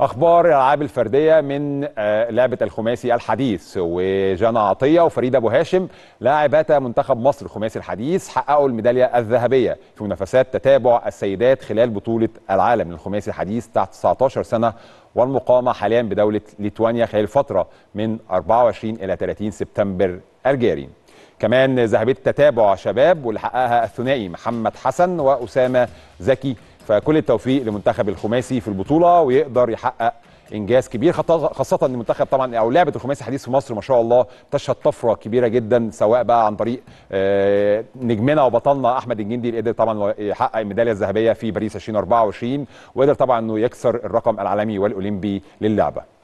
اخبار الالعاب الفرديه من آه، لعبه الخماسي الحديث وجانا عطيه وفريده ابو هاشم لاعبات منتخب مصر الخماسي الحديث حققوا الميداليه الذهبيه في منافسات تتابع السيدات خلال بطوله العالم للخماسي الحديث تحت 19 سنه والمقامه حاليا بدوله ليتوانيا خلال فتره من 24 الى 30 سبتمبر الجاري. كمان ذهبيه تتابع شباب واللي حققها الثنائي محمد حسن واسامه زكي فكل التوفيق لمنتخب الخماسي في البطوله ويقدر يحقق انجاز كبير خاصه ان المنتخب طبعا او لعبه الخماسي الحديث في مصر ما شاء الله تشهد طفره كبيره جدا سواء بقى عن طريق آه، نجمنا وبطلنا احمد الجندي اللي قدر طبعا يحقق الميداليه الذهبيه في باريس 2024 وقدر طبعا انه يكسر الرقم العالمي والاولمبي للعبه